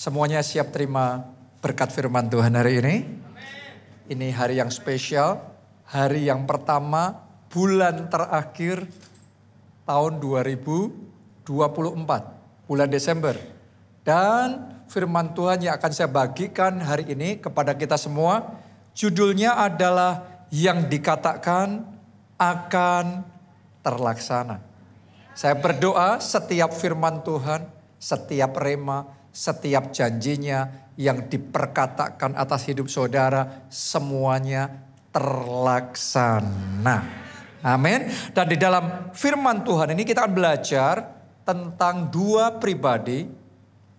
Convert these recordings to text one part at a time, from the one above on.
Semuanya siap terima berkat firman Tuhan hari ini. Ini hari yang spesial, hari yang pertama, bulan terakhir tahun 2024, bulan Desember. Dan firman Tuhan yang akan saya bagikan hari ini kepada kita semua, judulnya adalah yang dikatakan akan terlaksana. Saya berdoa setiap firman Tuhan, setiap rema, setiap janjinya yang diperkatakan atas hidup saudara semuanya terlaksana. Amin. Dan di dalam firman Tuhan ini kita akan belajar tentang dua pribadi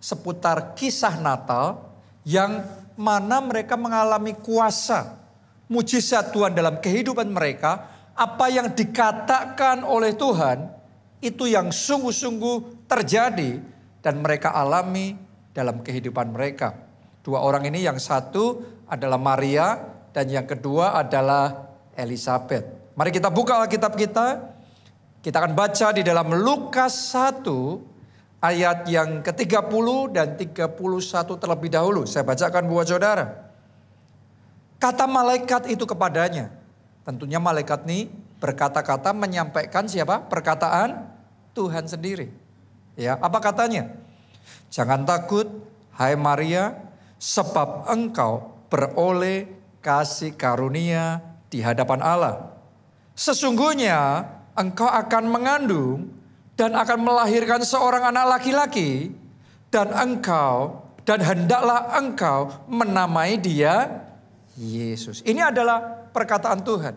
seputar kisah Natal yang mana mereka mengalami kuasa mujizat Tuhan dalam kehidupan mereka, apa yang dikatakan oleh Tuhan itu yang sungguh-sungguh terjadi dan mereka alami dalam kehidupan mereka. Dua orang ini yang satu adalah Maria dan yang kedua adalah Elizabeth. Mari kita buka Alkitab kita. Kita akan baca di dalam Lukas 1 ayat yang ke-30 dan 31 terlebih dahulu. Saya bacakan buat saudara. Kata malaikat itu kepadanya. Tentunya malaikat ini berkata-kata menyampaikan siapa? Perkataan Tuhan sendiri. Ya, apa katanya? Jangan takut, hai Maria, sebab engkau beroleh kasih karunia di hadapan Allah. Sesungguhnya engkau akan mengandung dan akan melahirkan seorang anak laki-laki dan engkau dan hendaklah engkau menamai dia Yesus. Ini adalah perkataan Tuhan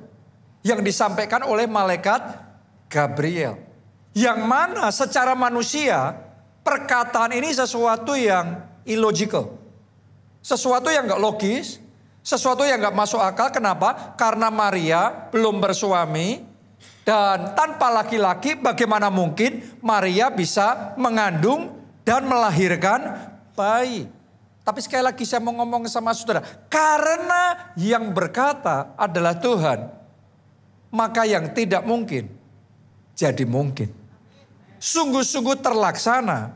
yang disampaikan oleh malaikat Gabriel. Yang mana secara manusia perkataan ini sesuatu yang illogical. Sesuatu yang gak logis, sesuatu yang gak masuk akal. Kenapa? Karena Maria belum bersuami dan tanpa laki-laki bagaimana mungkin Maria bisa mengandung dan melahirkan bayi. Tapi sekali lagi saya mau ngomong sama saudara, karena yang berkata adalah Tuhan, maka yang tidak mungkin jadi mungkin sungguh-sungguh terlaksana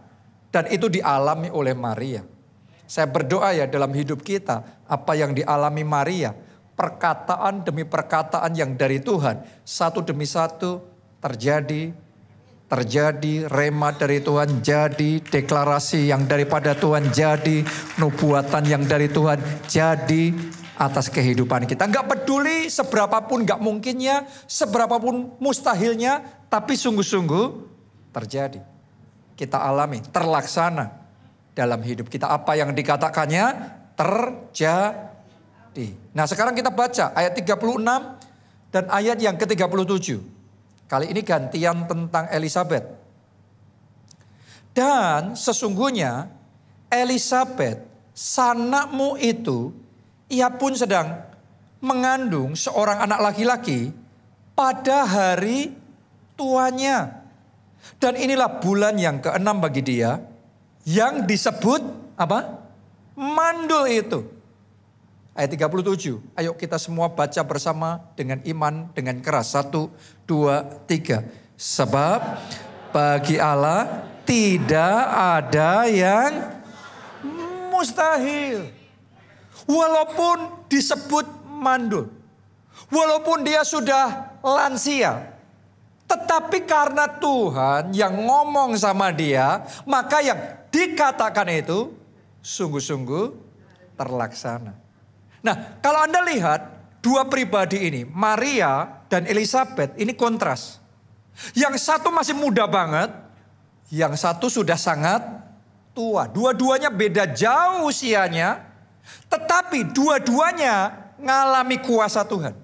dan itu dialami oleh Maria. Saya berdoa ya dalam hidup kita apa yang dialami Maria, perkataan demi perkataan yang dari Tuhan, satu demi satu terjadi terjadi rema dari Tuhan jadi deklarasi yang daripada Tuhan jadi nubuatan yang dari Tuhan jadi atas kehidupan kita. Enggak peduli seberapapun enggak mungkinnya, seberapapun mustahilnya, tapi sungguh-sungguh terjadi. Kita alami, terlaksana dalam hidup kita. Apa yang dikatakannya terjadi. Nah sekarang kita baca ayat 36 dan ayat yang ke-37. Kali ini gantian tentang Elizabeth. Dan sesungguhnya Elizabeth sanakmu itu ia pun sedang mengandung seorang anak laki-laki pada hari tuanya. Dan inilah bulan yang keenam bagi dia yang disebut apa? Mandul itu. Ayat 37. Ayo kita semua baca bersama dengan iman, dengan keras. Satu, dua, tiga. Sebab bagi Allah tidak ada yang mustahil. Walaupun disebut mandul. Walaupun dia sudah lansia. Tetapi karena Tuhan yang ngomong sama dia, maka yang dikatakan itu sungguh-sungguh terlaksana. Nah, kalau Anda lihat dua pribadi ini, Maria dan Elizabeth, ini kontras. Yang satu masih muda banget, yang satu sudah sangat tua. Dua-duanya beda jauh usianya, tetapi dua-duanya ngalami kuasa Tuhan.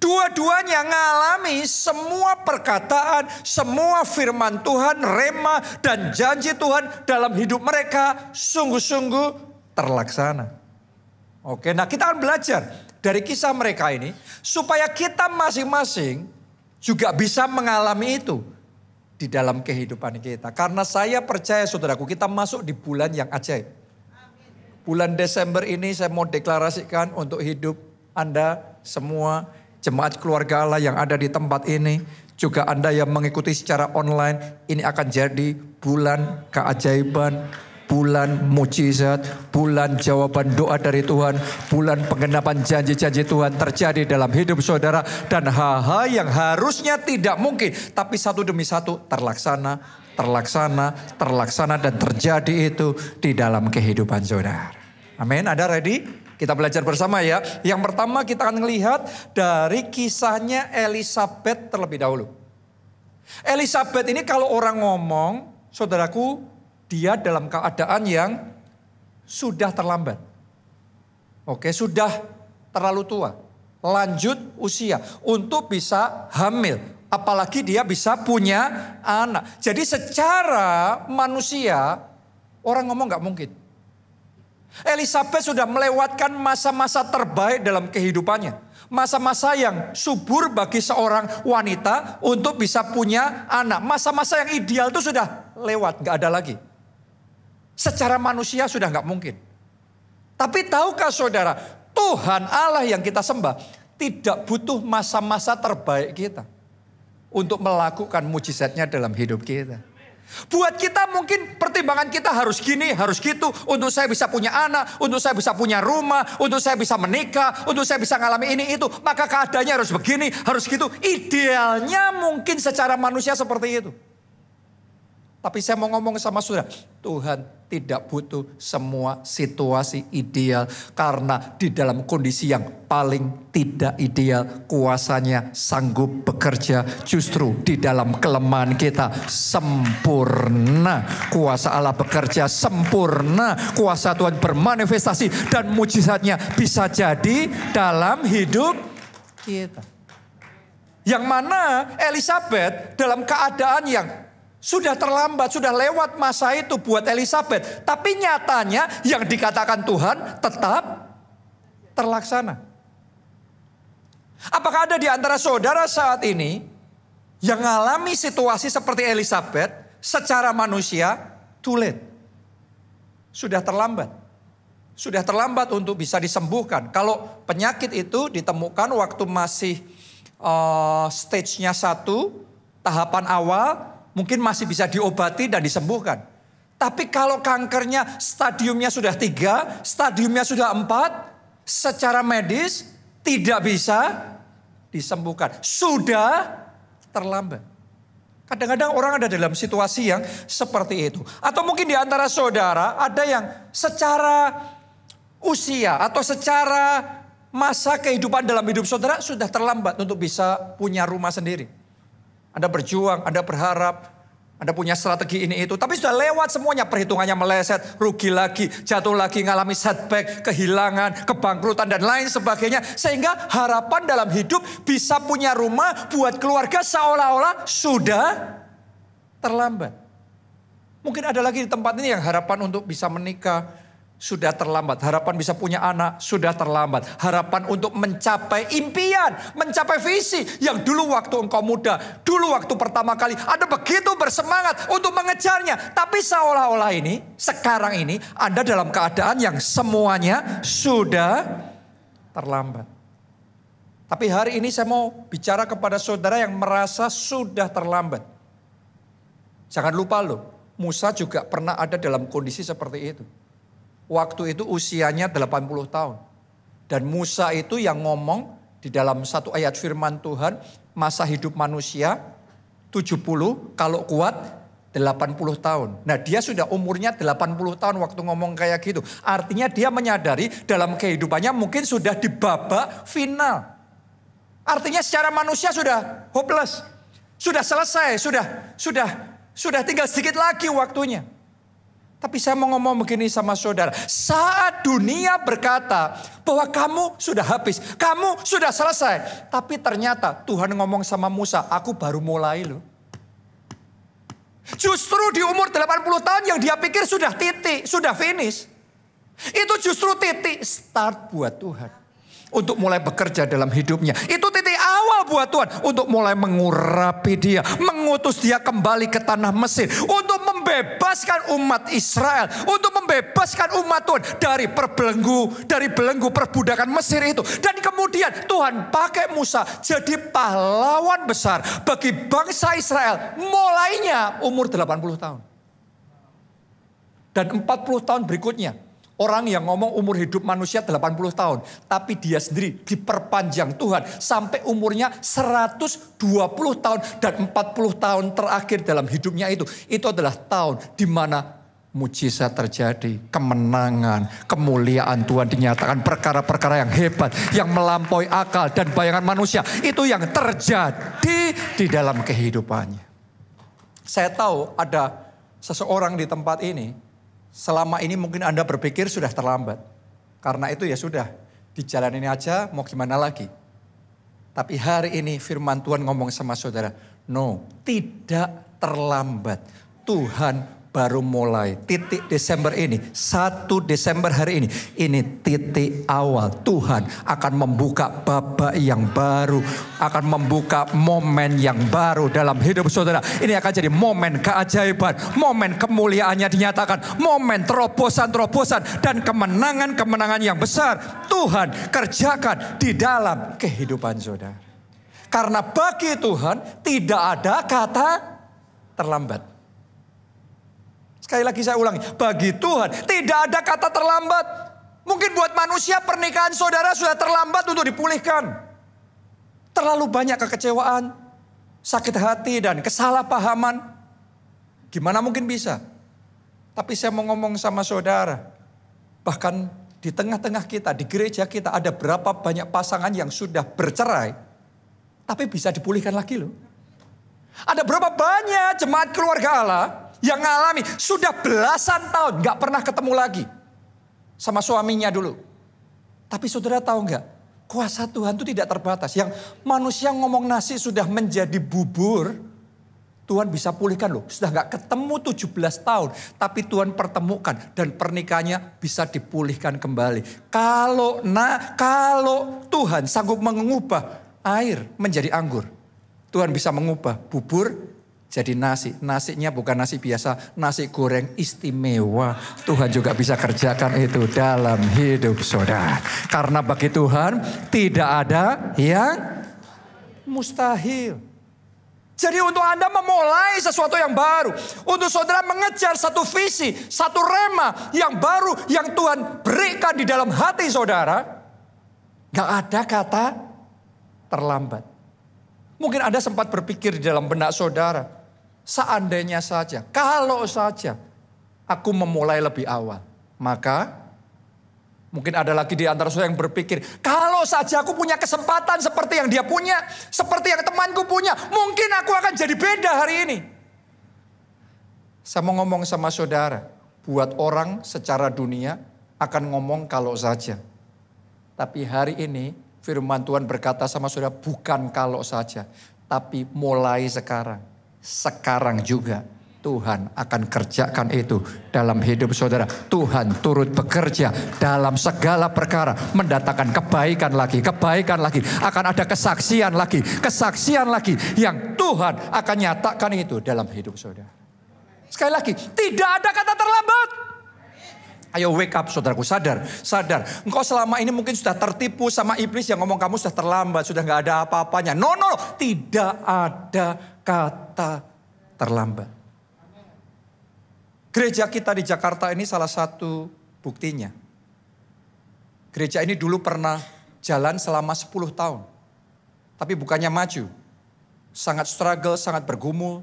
Dua-duanya ngalami semua perkataan, semua firman Tuhan, rema dan janji Tuhan dalam hidup mereka sungguh-sungguh terlaksana. Oke, nah kita akan belajar dari kisah mereka ini supaya kita masing-masing juga bisa mengalami itu di dalam kehidupan kita. Karena saya percaya saudaraku kita masuk di bulan yang ajaib. Bulan Desember ini saya mau deklarasikan untuk hidup Anda semua jemaat keluarga Allah yang ada di tempat ini, juga Anda yang mengikuti secara online, ini akan jadi bulan keajaiban, bulan mujizat, bulan jawaban doa dari Tuhan, bulan penggenapan janji-janji Tuhan terjadi dalam hidup saudara dan hal-hal yang harusnya tidak mungkin, tapi satu demi satu terlaksana, terlaksana, terlaksana dan terjadi itu di dalam kehidupan saudara. Amin. Ada ready? Kita belajar bersama ya. Yang pertama kita akan melihat dari kisahnya Elizabeth terlebih dahulu. Elizabeth ini kalau orang ngomong, saudaraku, dia dalam keadaan yang sudah terlambat. Oke, sudah terlalu tua. Lanjut usia untuk bisa hamil. Apalagi dia bisa punya anak. Jadi secara manusia, orang ngomong gak mungkin. Elizabeth sudah melewatkan masa-masa terbaik dalam kehidupannya. Masa-masa yang subur bagi seorang wanita untuk bisa punya anak. Masa-masa yang ideal itu sudah lewat, nggak ada lagi. Secara manusia sudah nggak mungkin. Tapi tahukah saudara, Tuhan Allah yang kita sembah tidak butuh masa-masa terbaik kita untuk melakukan mujizatnya dalam hidup kita. Buat kita mungkin pertimbangan kita harus gini, harus gitu. Untuk saya bisa punya anak, untuk saya bisa punya rumah, untuk saya bisa menikah, untuk saya bisa ngalami ini itu. Maka keadaannya harus begini, harus gitu. Idealnya mungkin secara manusia seperti itu. Tapi saya mau ngomong sama saudara, Tuhan tidak butuh semua situasi ideal karena di dalam kondisi yang paling tidak ideal kuasanya sanggup bekerja justru di dalam kelemahan kita sempurna kuasa Allah bekerja sempurna kuasa Tuhan bermanifestasi dan mujizatnya bisa jadi dalam hidup kita yang mana Elizabeth dalam keadaan yang sudah terlambat, sudah lewat masa itu buat Elizabeth. Tapi nyatanya yang dikatakan Tuhan tetap terlaksana. Apakah ada di antara saudara saat ini yang mengalami situasi seperti Elizabeth secara manusia too Sudah terlambat. Sudah terlambat untuk bisa disembuhkan. Kalau penyakit itu ditemukan waktu masih uh, stage-nya satu, tahapan awal, mungkin masih bisa diobati dan disembuhkan. Tapi kalau kankernya stadiumnya sudah tiga, stadiumnya sudah empat, secara medis tidak bisa disembuhkan. Sudah terlambat. Kadang-kadang orang ada dalam situasi yang seperti itu. Atau mungkin di antara saudara ada yang secara usia atau secara masa kehidupan dalam hidup saudara sudah terlambat untuk bisa punya rumah sendiri. Anda berjuang, Anda berharap, Anda punya strategi ini itu. Tapi sudah lewat semuanya, perhitungannya meleset, rugi lagi, jatuh lagi, ngalami setback, kehilangan, kebangkrutan, dan lain sebagainya. Sehingga harapan dalam hidup bisa punya rumah buat keluarga seolah-olah sudah terlambat. Mungkin ada lagi di tempat ini yang harapan untuk bisa menikah, sudah terlambat. Harapan bisa punya anak sudah terlambat. Harapan untuk mencapai impian, mencapai visi yang dulu waktu engkau muda, dulu waktu pertama kali Anda begitu bersemangat untuk mengejarnya, tapi seolah-olah ini sekarang ini Anda dalam keadaan yang semuanya sudah terlambat. Tapi hari ini saya mau bicara kepada saudara yang merasa sudah terlambat. Jangan lupa loh, Musa juga pernah ada dalam kondisi seperti itu waktu itu usianya 80 tahun. Dan Musa itu yang ngomong di dalam satu ayat firman Tuhan, masa hidup manusia 70, kalau kuat 80 tahun. Nah dia sudah umurnya 80 tahun waktu ngomong kayak gitu. Artinya dia menyadari dalam kehidupannya mungkin sudah di babak final. Artinya secara manusia sudah hopeless. Sudah selesai, sudah sudah sudah tinggal sedikit lagi waktunya. Tapi saya mau ngomong begini sama saudara. Saat dunia berkata bahwa kamu sudah habis, kamu sudah selesai. Tapi ternyata Tuhan ngomong sama Musa, aku baru mulai loh. Justru di umur 80 tahun yang dia pikir sudah titik, sudah finish. Itu justru titik start buat Tuhan untuk mulai bekerja dalam hidupnya. Itu titik awal buat Tuhan untuk mulai mengurapi dia, mengutus dia kembali ke tanah Mesir untuk membebaskan umat Israel, untuk membebaskan umat Tuhan dari perbelenggu, dari belenggu perbudakan Mesir itu. Dan kemudian Tuhan pakai Musa jadi pahlawan besar bagi bangsa Israel mulainya umur 80 tahun. Dan 40 tahun berikutnya Orang yang ngomong umur hidup manusia 80 tahun. Tapi dia sendiri diperpanjang Tuhan. Sampai umurnya 120 tahun dan 40 tahun terakhir dalam hidupnya itu. Itu adalah tahun di mana mujizat terjadi, kemenangan, kemuliaan Tuhan dinyatakan perkara-perkara yang hebat, yang melampaui akal dan bayangan manusia. Itu yang terjadi di dalam kehidupannya. Saya tahu ada seseorang di tempat ini selama ini mungkin Anda berpikir sudah terlambat. Karena itu ya sudah, di jalan ini aja mau gimana lagi. Tapi hari ini firman Tuhan ngomong sama saudara, no, tidak terlambat. Tuhan baru mulai. Titik Desember ini, 1 Desember hari ini, ini titik awal. Tuhan akan membuka babak yang baru, akan membuka momen yang baru dalam hidup saudara. Ini akan jadi momen keajaiban, momen kemuliaannya dinyatakan, momen terobosan-terobosan dan kemenangan-kemenangan yang besar Tuhan kerjakan di dalam kehidupan saudara. Karena bagi Tuhan tidak ada kata terlambat. Sekali lagi saya ulangi, bagi Tuhan tidak ada kata terlambat. Mungkin buat manusia pernikahan saudara sudah terlambat untuk dipulihkan. Terlalu banyak kekecewaan, sakit hati dan kesalahpahaman. Gimana mungkin bisa? Tapi saya mau ngomong sama saudara. Bahkan di tengah-tengah kita, di gereja kita ada berapa banyak pasangan yang sudah bercerai. Tapi bisa dipulihkan lagi loh. Ada berapa banyak jemaat keluarga Allah yang ngalami sudah belasan tahun nggak pernah ketemu lagi sama suaminya dulu. Tapi saudara tahu nggak? Kuasa Tuhan itu tidak terbatas. Yang manusia ngomong nasi sudah menjadi bubur, Tuhan bisa pulihkan loh. Sudah nggak ketemu 17 tahun, tapi Tuhan pertemukan dan pernikahannya bisa dipulihkan kembali. Kalau nah, kalau Tuhan sanggup mengubah air menjadi anggur, Tuhan bisa mengubah bubur jadi nasi. Nasinya bukan nasi biasa, nasi goreng istimewa. Tuhan juga bisa kerjakan itu dalam hidup saudara. Karena bagi Tuhan tidak ada yang mustahil. Jadi untuk Anda memulai sesuatu yang baru. Untuk saudara mengejar satu visi, satu rema yang baru yang Tuhan berikan di dalam hati saudara. Gak ada kata terlambat. Mungkin Anda sempat berpikir di dalam benak saudara seandainya saja, kalau saja aku memulai lebih awal, maka mungkin ada lagi di antara saya yang berpikir, kalau saja aku punya kesempatan seperti yang dia punya, seperti yang temanku punya, mungkin aku akan jadi beda hari ini. Saya mau ngomong sama saudara, buat orang secara dunia akan ngomong kalau saja. Tapi hari ini firman Tuhan berkata sama saudara, bukan kalau saja, tapi mulai sekarang sekarang juga Tuhan akan kerjakan itu dalam hidup saudara. Tuhan turut bekerja dalam segala perkara, mendatangkan kebaikan lagi, kebaikan lagi. Akan ada kesaksian lagi, kesaksian lagi yang Tuhan akan nyatakan itu dalam hidup saudara. Sekali lagi, tidak ada kata terlambat. Ayo wake up saudaraku, sadar, sadar. Engkau selama ini mungkin sudah tertipu sama iblis yang ngomong kamu sudah terlambat, sudah nggak ada apa-apanya. No, no, tidak ada kata terlambat. Gereja kita di Jakarta ini salah satu buktinya. Gereja ini dulu pernah jalan selama 10 tahun. Tapi bukannya maju. Sangat struggle, sangat bergumul.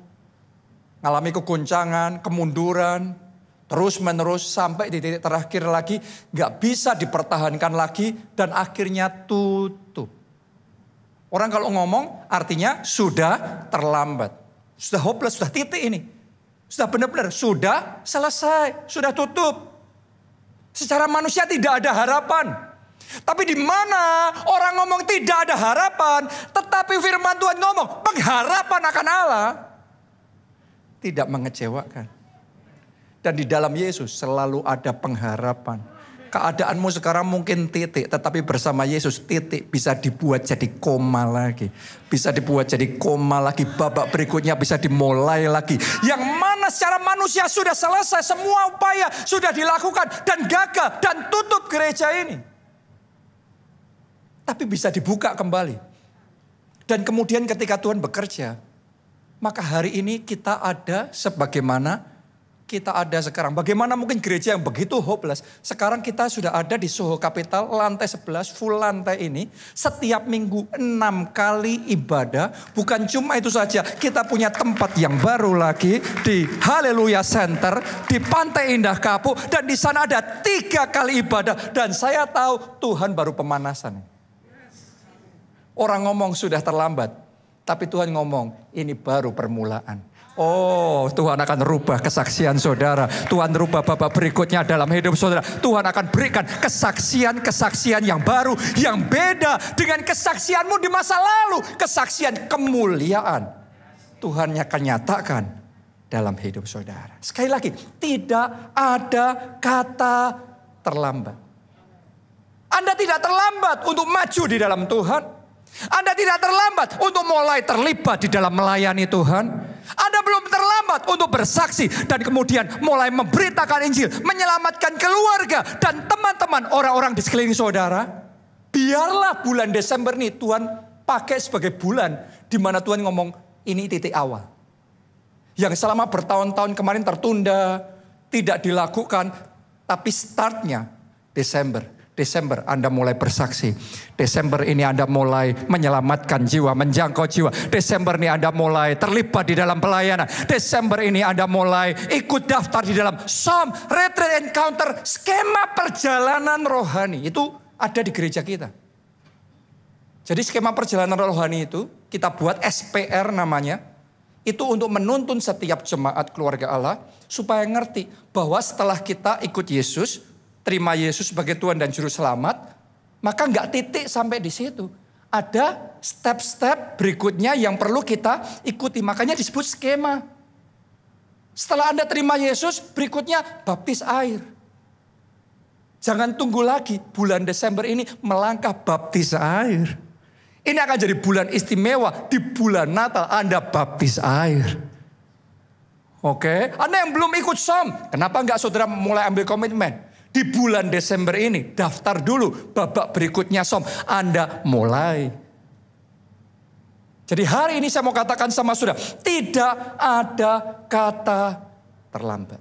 Ngalami kegoncangan, kemunduran. Terus menerus sampai di titik terakhir lagi. Gak bisa dipertahankan lagi dan akhirnya tutup. Orang kalau ngomong artinya sudah terlambat. Sudah hopeless, sudah titik ini. Sudah benar-benar, sudah selesai, sudah tutup. Secara manusia tidak ada harapan. Tapi di mana orang ngomong tidak ada harapan, tetapi firman Tuhan ngomong pengharapan akan Allah tidak mengecewakan. Dan di dalam Yesus selalu ada pengharapan. Keadaanmu sekarang mungkin titik, tetapi bersama Yesus titik bisa dibuat jadi koma lagi. Bisa dibuat jadi koma lagi, babak berikutnya bisa dimulai lagi. Yang mana secara manusia sudah selesai, semua upaya sudah dilakukan dan gagal dan tutup gereja ini. Tapi bisa dibuka kembali. Dan kemudian ketika Tuhan bekerja, maka hari ini kita ada sebagaimana kita ada sekarang. Bagaimana mungkin gereja yang begitu hopeless. Sekarang kita sudah ada di Soho Capital lantai 11 full lantai ini. Setiap minggu enam kali ibadah. Bukan cuma itu saja. Kita punya tempat yang baru lagi di Haleluya Center. Di Pantai Indah Kapu. Dan di sana ada tiga kali ibadah. Dan saya tahu Tuhan baru pemanasan. Orang ngomong sudah terlambat. Tapi Tuhan ngomong ini baru permulaan Oh, Tuhan akan rubah kesaksian saudara. Tuhan rubah babak berikutnya dalam hidup saudara. Tuhan akan berikan kesaksian-kesaksian yang baru, yang beda dengan kesaksianmu di masa lalu. Kesaksian kemuliaan. Tuhan akan nyatakan dalam hidup saudara. Sekali lagi, tidak ada kata terlambat. Anda tidak terlambat untuk maju di dalam Tuhan. Anda tidak terlambat untuk mulai terlibat di dalam melayani Tuhan. Belum terlambat untuk bersaksi dan kemudian mulai memberitakan Injil, menyelamatkan keluarga dan teman-teman orang-orang di sekeliling saudara. Biarlah bulan Desember ini Tuhan pakai sebagai bulan di mana Tuhan ngomong ini titik awal. Yang selama bertahun-tahun kemarin tertunda, tidak dilakukan, tapi startnya Desember. Desember Anda mulai bersaksi. Desember ini Anda mulai menyelamatkan jiwa, menjangkau jiwa. Desember ini Anda mulai terlibat di dalam pelayanan. Desember ini Anda mulai ikut daftar di dalam SOM, Retreat Encounter, skema perjalanan rohani. Itu ada di gereja kita. Jadi skema perjalanan rohani itu kita buat SPR namanya. Itu untuk menuntun setiap jemaat keluarga Allah supaya ngerti bahwa setelah kita ikut Yesus, terima Yesus sebagai Tuhan dan Juru Selamat, maka nggak titik sampai di situ. Ada step-step berikutnya yang perlu kita ikuti. Makanya disebut skema. Setelah Anda terima Yesus, berikutnya baptis air. Jangan tunggu lagi bulan Desember ini melangkah baptis air. Ini akan jadi bulan istimewa di bulan Natal Anda baptis air. Oke, Anda yang belum ikut SOM, kenapa nggak saudara mulai ambil komitmen? Di bulan Desember ini, daftar dulu babak berikutnya som. Anda mulai. Jadi hari ini saya mau katakan sama sudah tidak ada kata terlambat.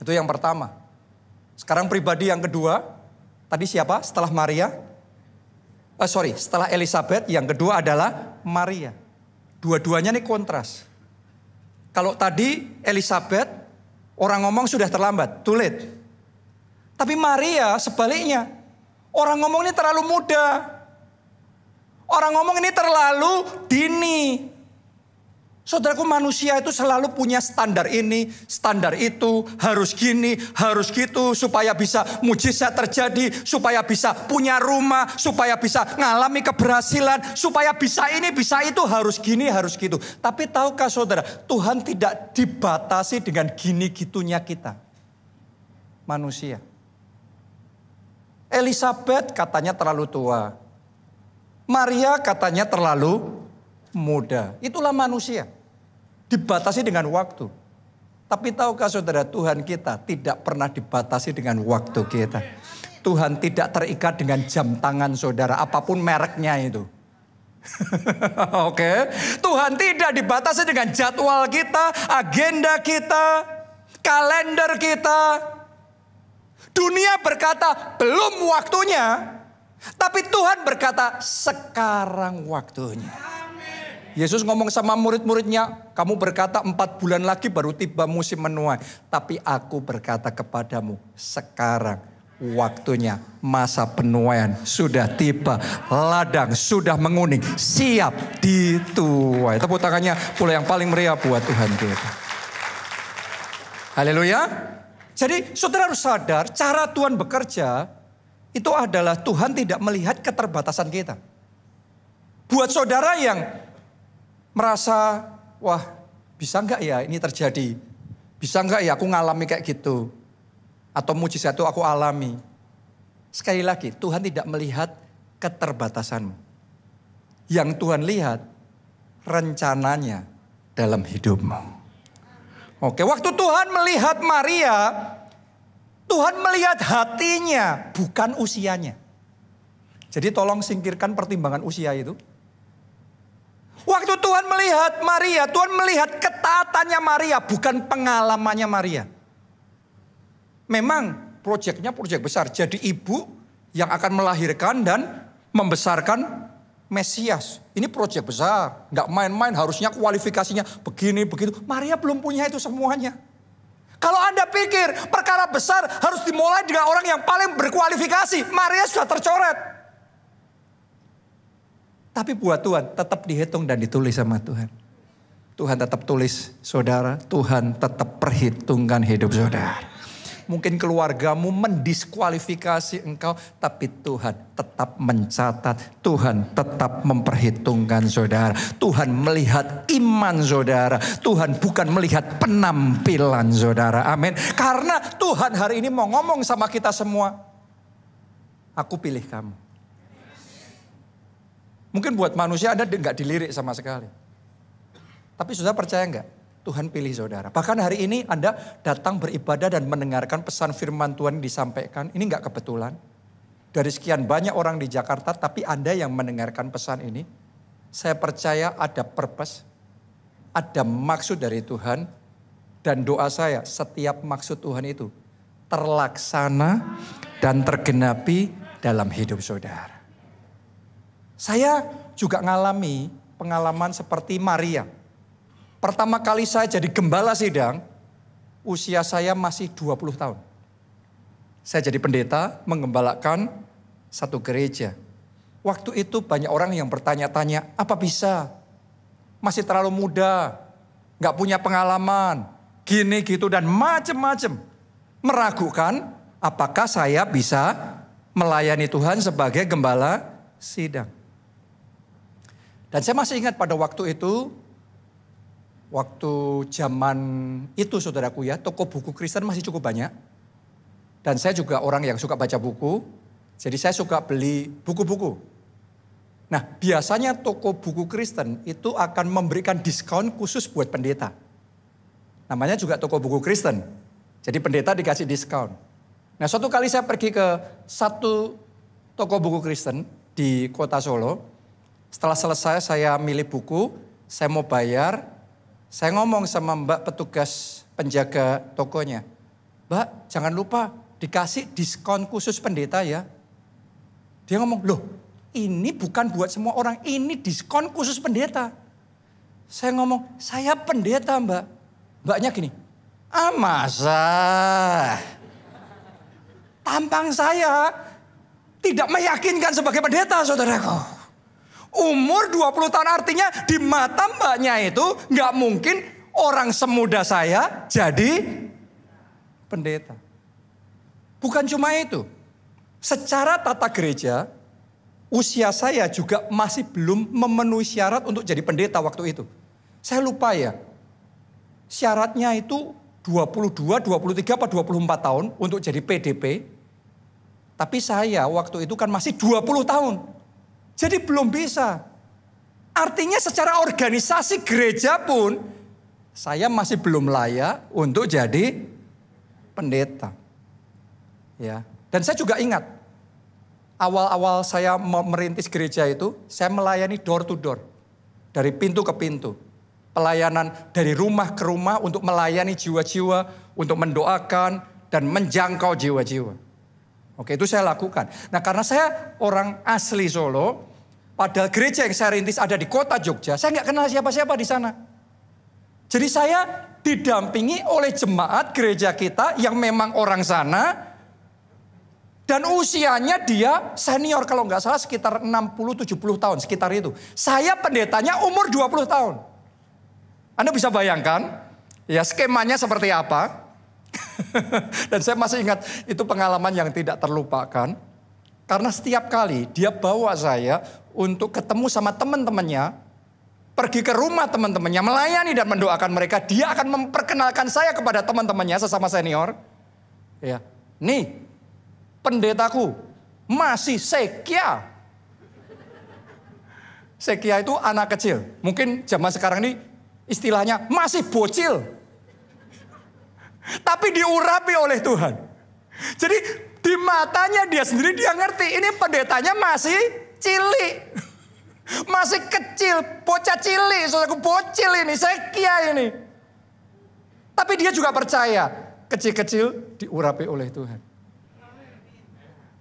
Itu yang pertama. Sekarang pribadi yang kedua, tadi siapa? Setelah Maria, eh, sorry, setelah Elizabeth, yang kedua adalah Maria. Dua-duanya nih kontras. Kalau tadi Elizabeth, orang ngomong sudah terlambat, tulit. Tapi Maria sebaliknya, orang ngomong ini terlalu muda. Orang ngomong ini terlalu dini. Saudaraku manusia itu selalu punya standar ini, standar itu, harus gini, harus gitu, supaya bisa mujizat terjadi, supaya bisa punya rumah, supaya bisa ngalami keberhasilan, supaya bisa ini, bisa itu, harus gini, harus gitu. Tapi tahukah saudara, Tuhan tidak dibatasi dengan gini-gitunya kita. Manusia. Elizabeth katanya terlalu tua. Maria katanya terlalu muda. Itulah manusia. Dibatasi dengan waktu. Tapi tahukah saudara Tuhan kita tidak pernah dibatasi dengan waktu kita. Tuhan tidak terikat dengan jam tangan saudara apapun mereknya itu. Oke, Tuhan tidak dibatasi dengan jadwal kita, agenda kita, kalender kita, Dunia berkata belum waktunya, tapi Tuhan berkata sekarang waktunya. Yesus ngomong sama murid-muridnya, kamu berkata empat bulan lagi baru tiba musim menuai. Tapi aku berkata kepadamu, sekarang waktunya masa penuaian sudah tiba. Ladang sudah menguning, siap dituai. Tepuk tangannya pula yang paling meriah buat Tuhan kita. Haleluya. Jadi saudara harus sadar cara Tuhan bekerja itu adalah Tuhan tidak melihat keterbatasan kita. Buat saudara yang merasa wah bisa nggak ya ini terjadi? Bisa nggak ya aku ngalami kayak gitu? Atau mujizat itu aku alami? Sekali lagi Tuhan tidak melihat keterbatasanmu. Yang Tuhan lihat rencananya dalam hidupmu. Oke, waktu Tuhan melihat Maria, Tuhan melihat hatinya, bukan usianya. Jadi tolong singkirkan pertimbangan usia itu. Waktu Tuhan melihat Maria, Tuhan melihat ketaatannya Maria, bukan pengalamannya Maria. Memang proyeknya proyek besar, jadi ibu yang akan melahirkan dan membesarkan Mesias. Ini proyek besar, nggak main-main harusnya kualifikasinya begini begitu. Maria belum punya itu semuanya. Kalau Anda pikir perkara besar harus dimulai dengan orang yang paling berkualifikasi, Maria sudah tercoret. Tapi buat Tuhan tetap dihitung dan ditulis sama Tuhan. Tuhan tetap tulis saudara, Tuhan tetap perhitungkan hidup saudara mungkin keluargamu mendiskualifikasi engkau, tapi Tuhan tetap mencatat, Tuhan tetap memperhitungkan saudara. Tuhan melihat iman saudara, Tuhan bukan melihat penampilan saudara. Amin. Karena Tuhan hari ini mau ngomong sama kita semua. Aku pilih kamu. Mungkin buat manusia Anda nggak dilirik sama sekali. Tapi sudah percaya nggak? Tuhan pilih saudara. Bahkan hari ini Anda datang beribadah dan mendengarkan pesan firman Tuhan disampaikan. Ini nggak kebetulan. Dari sekian banyak orang di Jakarta, tapi Anda yang mendengarkan pesan ini, saya percaya ada purpose, ada maksud dari Tuhan, dan doa saya setiap maksud Tuhan itu terlaksana dan tergenapi dalam hidup saudara. Saya juga ngalami pengalaman seperti Maria Pertama kali saya jadi gembala sidang, usia saya masih 20 tahun. Saya jadi pendeta menggembalakan satu gereja. Waktu itu banyak orang yang bertanya-tanya, apa bisa? Masih terlalu muda, nggak punya pengalaman, gini gitu dan macem-macem. Meragukan apakah saya bisa melayani Tuhan sebagai gembala sidang. Dan saya masih ingat pada waktu itu Waktu zaman itu saudaraku ya, toko buku Kristen masih cukup banyak. Dan saya juga orang yang suka baca buku. Jadi saya suka beli buku-buku. Nah biasanya toko buku Kristen itu akan memberikan diskon khusus buat pendeta. Namanya juga toko buku Kristen. Jadi pendeta dikasih diskon. Nah suatu kali saya pergi ke satu toko buku Kristen di kota Solo. Setelah selesai saya milih buku, saya mau bayar. Saya ngomong sama mbak petugas penjaga tokonya. Mbak, jangan lupa dikasih diskon khusus pendeta ya. Dia ngomong, loh ini bukan buat semua orang, ini diskon khusus pendeta. Saya ngomong, saya pendeta mbak. Mbaknya gini, ah masa? Tampang saya tidak meyakinkan sebagai pendeta saudaraku. Umur 20 tahun artinya di mata mbaknya itu nggak mungkin orang semuda saya jadi pendeta. Bukan cuma itu. Secara tata gereja, usia saya juga masih belum memenuhi syarat untuk jadi pendeta waktu itu. Saya lupa ya. Syaratnya itu 22, 23 atau 24 tahun untuk jadi PDP. Tapi saya waktu itu kan masih 20 tahun. Jadi belum bisa. Artinya secara organisasi gereja pun saya masih belum layak untuk jadi pendeta. Ya. Dan saya juga ingat awal-awal saya merintis gereja itu, saya melayani door to door. Dari pintu ke pintu. Pelayanan dari rumah ke rumah untuk melayani jiwa-jiwa, untuk mendoakan dan menjangkau jiwa-jiwa. Oke, itu saya lakukan. Nah, karena saya orang asli Solo, Padahal gereja yang saya rintis ada di kota Jogja. Saya nggak kenal siapa-siapa di sana. Jadi saya didampingi oleh jemaat gereja kita yang memang orang sana. Dan usianya dia senior kalau nggak salah sekitar 60-70 tahun sekitar itu. Saya pendetanya umur 20 tahun. Anda bisa bayangkan ya skemanya seperti apa. Dan saya masih ingat itu pengalaman yang tidak terlupakan. Karena setiap kali dia bawa saya untuk ketemu sama teman-temannya, pergi ke rumah teman-temannya, melayani dan mendoakan mereka, dia akan memperkenalkan saya kepada teman-temannya sesama senior. Ya. Nih, pendetaku masih sekia. Sekia itu anak kecil. Mungkin zaman sekarang ini istilahnya masih bocil. Tapi diurapi oleh Tuhan. Jadi di matanya dia sendiri dia ngerti ini pendetanya masih Cili. Masih kecil, bocah cili, saudaraku bocil ini, sekia ini. Tapi dia juga percaya, kecil-kecil diurapi oleh Tuhan.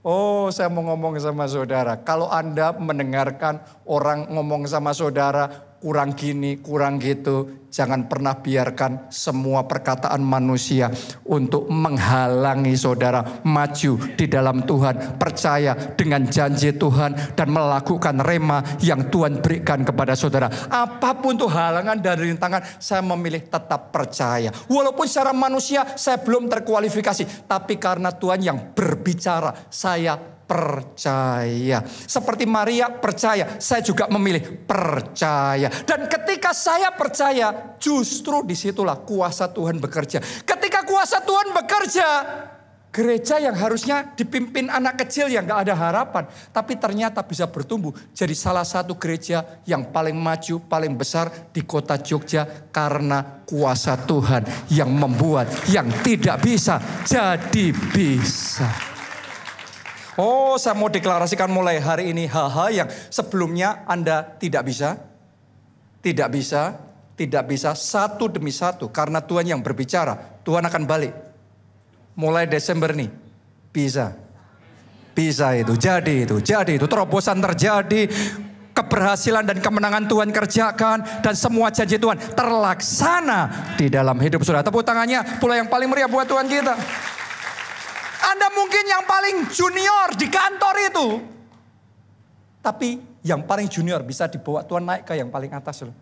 Oh, saya mau ngomong sama saudara. Kalau Anda mendengarkan orang ngomong sama saudara, kurang gini, kurang gitu. Jangan pernah biarkan semua perkataan manusia untuk menghalangi saudara maju di dalam Tuhan. Percaya dengan janji Tuhan dan melakukan rema yang Tuhan berikan kepada saudara. Apapun itu halangan dan rintangan, saya memilih tetap percaya. Walaupun secara manusia saya belum terkualifikasi. Tapi karena Tuhan yang berbicara, saya percaya. Seperti Maria percaya, saya juga memilih percaya. Dan ketika saya percaya, justru disitulah kuasa Tuhan bekerja. Ketika kuasa Tuhan bekerja, gereja yang harusnya dipimpin anak kecil yang gak ada harapan. Tapi ternyata bisa bertumbuh jadi salah satu gereja yang paling maju, paling besar di kota Jogja. Karena kuasa Tuhan yang membuat yang tidak bisa jadi bisa. Oh, saya mau deklarasikan mulai hari ini hal-hal yang sebelumnya Anda tidak bisa, tidak bisa, tidak bisa satu demi satu karena Tuhan yang berbicara. Tuhan akan balik. Mulai Desember nih, bisa. Bisa itu, jadi itu, jadi itu. Terobosan terjadi, keberhasilan dan kemenangan Tuhan kerjakan dan semua janji Tuhan terlaksana di dalam hidup saudara. Tepuk tangannya pula yang paling meriah buat Tuhan kita. Anda mungkin yang paling junior di kantor itu. Tapi yang paling junior bisa dibawa Tuhan naik ke yang paling atas loh.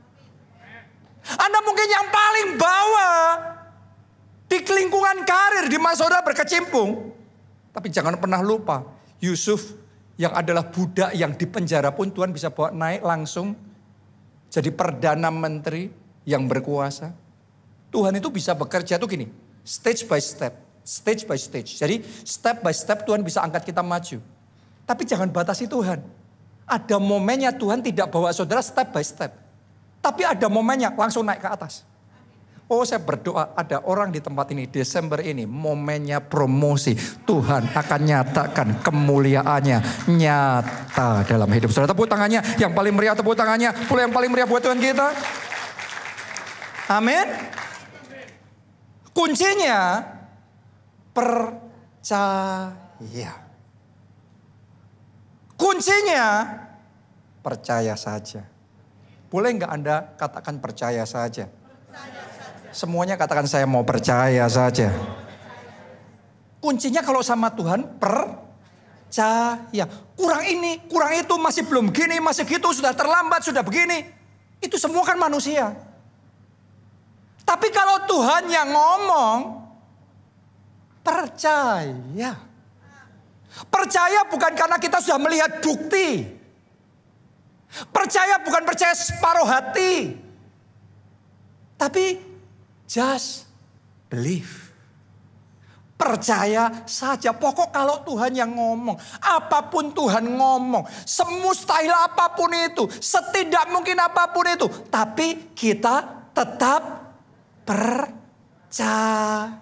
Anda mungkin yang paling bawah di lingkungan karir di mana saudara berkecimpung. Tapi jangan pernah lupa Yusuf yang adalah budak yang di penjara pun Tuhan bisa bawa naik langsung jadi perdana menteri yang berkuasa. Tuhan itu bisa bekerja tuh gini, stage by step. Stage by stage. Jadi step by step Tuhan bisa angkat kita maju. Tapi jangan batasi Tuhan. Ada momennya Tuhan tidak bawa saudara step by step. Tapi ada momennya langsung naik ke atas. Oh saya berdoa ada orang di tempat ini Desember ini momennya promosi Tuhan akan nyatakan kemuliaannya nyata dalam hidup saudara tepuk tangannya yang paling meriah tepuk tangannya pula yang paling meriah buat Tuhan kita Amin Kuncinya percaya. Kuncinya percaya saja. Boleh nggak Anda katakan percaya saja? Percaya saja? Semuanya katakan saya mau percaya saja. Kuncinya kalau sama Tuhan percaya. Kurang ini, kurang itu, masih belum gini, masih gitu, sudah terlambat, sudah begini. Itu semua kan manusia. Tapi kalau Tuhan yang ngomong, Percaya. Percaya bukan karena kita sudah melihat bukti. Percaya bukan percaya separuh hati. Tapi just believe. Percaya saja. Pokok kalau Tuhan yang ngomong. Apapun Tuhan ngomong. Semustahil apapun itu. Setidak mungkin apapun itu. Tapi kita tetap percaya.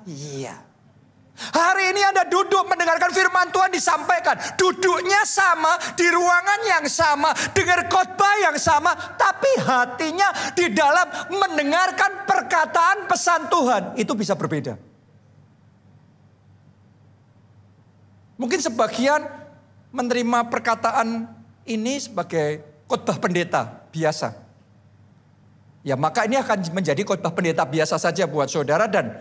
Hari ini Anda duduk mendengarkan firman Tuhan disampaikan. Duduknya sama, di ruangan yang sama, dengar khotbah yang sama, tapi hatinya di dalam mendengarkan perkataan pesan Tuhan itu bisa berbeda. Mungkin sebagian menerima perkataan ini sebagai khotbah pendeta biasa. Ya, maka ini akan menjadi khotbah pendeta biasa saja buat saudara dan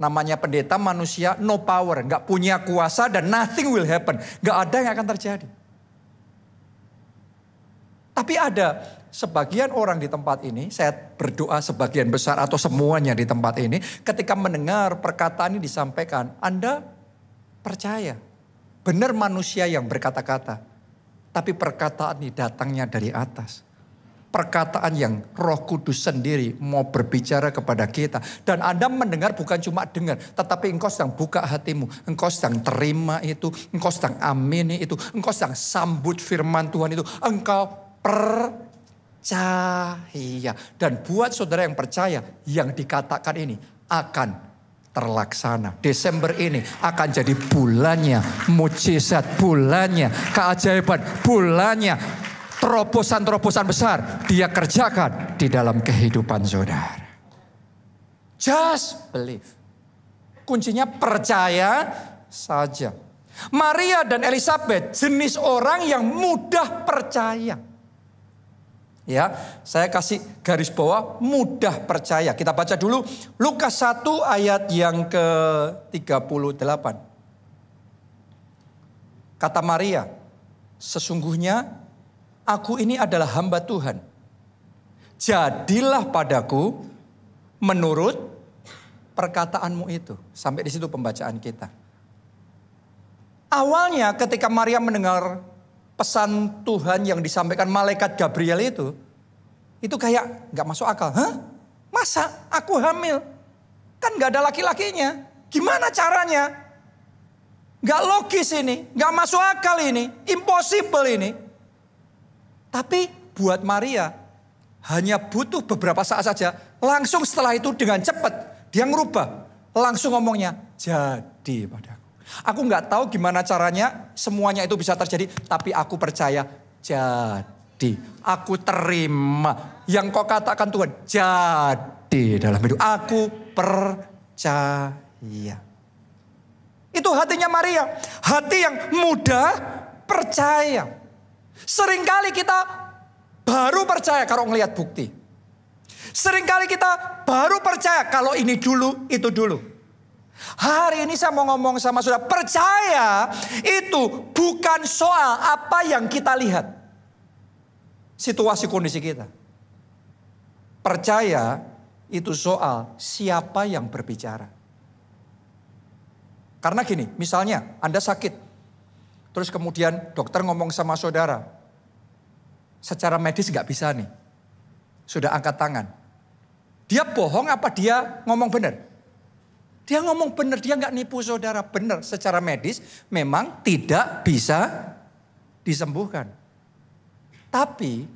namanya pendeta manusia no power, nggak punya kuasa dan nothing will happen, nggak ada yang akan terjadi. Tapi ada sebagian orang di tempat ini, saya berdoa sebagian besar atau semuanya di tempat ini, ketika mendengar perkataan ini disampaikan, Anda percaya. Benar manusia yang berkata-kata, tapi perkataan ini datangnya dari atas perkataan yang Roh Kudus sendiri mau berbicara kepada kita. Dan Anda mendengar bukan cuma dengar, tetapi engkau sedang buka hatimu, engkau sedang terima itu, engkau sedang amini itu, engkau sedang sambut firman Tuhan itu, engkau percaya. Dan buat saudara yang percaya, yang dikatakan ini akan terlaksana. Desember ini akan jadi bulannya mujizat, bulannya keajaiban, bulannya terobosan-terobosan besar dia kerjakan di dalam kehidupan saudara. Just believe. Kuncinya percaya saja. Maria dan Elizabeth jenis orang yang mudah percaya. Ya, saya kasih garis bawah mudah percaya. Kita baca dulu Lukas 1 ayat yang ke-38. Kata Maria, sesungguhnya aku ini adalah hamba Tuhan. Jadilah padaku menurut perkataanmu itu. Sampai di situ pembacaan kita. Awalnya ketika Maria mendengar pesan Tuhan yang disampaikan malaikat Gabriel itu, itu kayak nggak masuk akal. Hah? Masa aku hamil? Kan nggak ada laki-lakinya. Gimana caranya? Gak logis ini, gak masuk akal ini, impossible ini. Tapi buat Maria hanya butuh beberapa saat saja. Langsung setelah itu dengan cepat dia merubah. Langsung ngomongnya jadi padaku. Aku nggak tahu gimana caranya semuanya itu bisa terjadi. Tapi aku percaya jadi. Aku terima. Yang kau katakan Tuhan jadi dalam hidup. Aku percaya. Itu hatinya Maria. Hati yang mudah percaya. Seringkali kita baru percaya kalau ngelihat bukti. Seringkali kita baru percaya kalau ini dulu, itu dulu. Hari ini saya mau ngomong sama saudara, percaya itu bukan soal apa yang kita lihat. Situasi kondisi kita. Percaya itu soal siapa yang berbicara. Karena gini, misalnya Anda sakit, Terus kemudian dokter ngomong sama saudara, secara medis nggak bisa nih, sudah angkat tangan. Dia bohong apa dia ngomong benar? Dia ngomong benar, dia nggak nipu saudara. Benar, secara medis memang tidak bisa disembuhkan. Tapi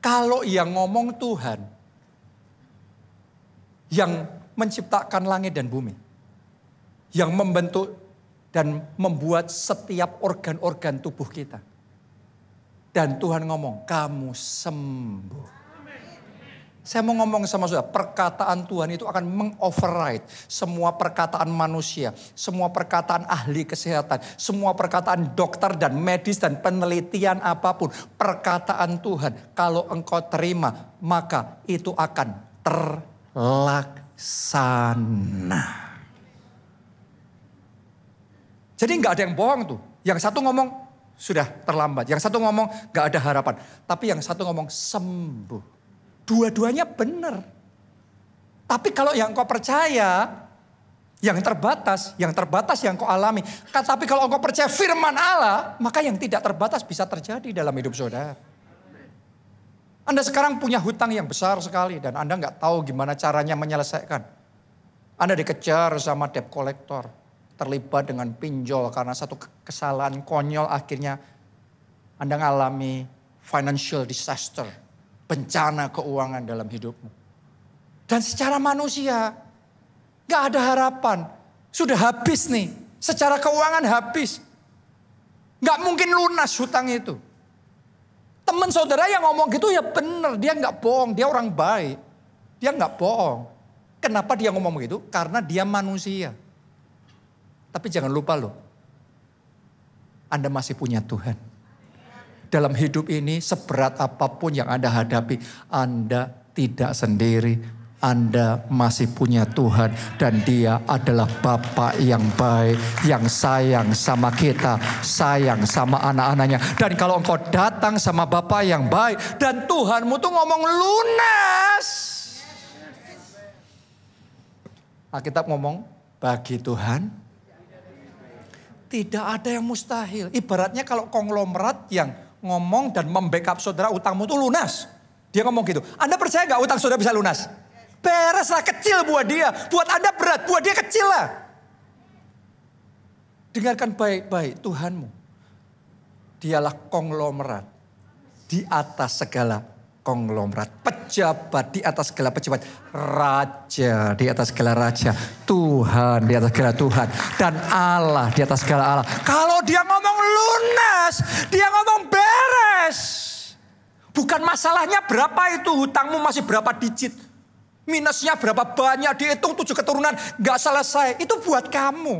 kalau yang ngomong Tuhan, yang menciptakan langit dan bumi, yang membentuk dan membuat setiap organ-organ tubuh kita. Dan Tuhan ngomong, kamu sembuh. Saya mau ngomong sama saudara, perkataan Tuhan itu akan mengoverride semua perkataan manusia, semua perkataan ahli kesehatan, semua perkataan dokter dan medis dan penelitian apapun. Perkataan Tuhan, kalau engkau terima, maka itu akan terlaksana. Jadi nggak ada yang bohong tuh. Yang satu ngomong sudah terlambat. Yang satu ngomong nggak ada harapan. Tapi yang satu ngomong sembuh. Dua-duanya benar. Tapi kalau yang kau percaya, yang terbatas, yang terbatas yang kau alami. Tapi kalau engkau percaya firman Allah, maka yang tidak terbatas bisa terjadi dalam hidup saudara. Anda sekarang punya hutang yang besar sekali dan Anda nggak tahu gimana caranya menyelesaikan. Anda dikejar sama debt collector terlibat dengan pinjol karena satu kesalahan konyol akhirnya Anda mengalami financial disaster, bencana keuangan dalam hidupmu. Dan secara manusia gak ada harapan, sudah habis nih, secara keuangan habis. Gak mungkin lunas hutang itu. Teman saudara yang ngomong gitu ya benar dia gak bohong, dia orang baik. Dia gak bohong. Kenapa dia ngomong begitu? Karena dia manusia. Tapi jangan lupa loh, Anda masih punya Tuhan. Dalam hidup ini seberat apapun yang Anda hadapi, Anda tidak sendiri. Anda masih punya Tuhan dan dia adalah Bapak yang baik, yang sayang sama kita, sayang sama anak-anaknya. Dan kalau engkau datang sama Bapak yang baik dan Tuhanmu tuh ngomong lunas. Alkitab ngomong, bagi Tuhan tidak ada yang mustahil. Ibaratnya kalau konglomerat yang ngomong dan membackup saudara utangmu itu lunas. Dia ngomong gitu. Anda percaya nggak utang saudara bisa lunas? Bereslah kecil buat dia. Buat Anda berat, buat dia kecil lah. Dengarkan baik-baik Tuhanmu. Dialah konglomerat di atas segala konglomerat, pejabat di atas segala pejabat, raja di atas segala raja, Tuhan di atas segala Tuhan, dan Allah di atas segala Allah. Kalau dia ngomong lunas, dia ngomong beres. Bukan masalahnya berapa itu hutangmu masih berapa digit. Minusnya berapa banyak dihitung tujuh keturunan gak selesai. Itu buat kamu.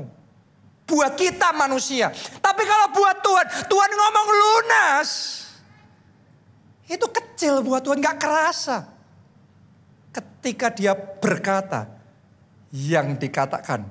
Buat kita manusia. Tapi kalau buat Tuhan, Tuhan ngomong lunas. Itu ke kecil buat Tuhan, nggak kerasa. Ketika dia berkata, yang dikatakan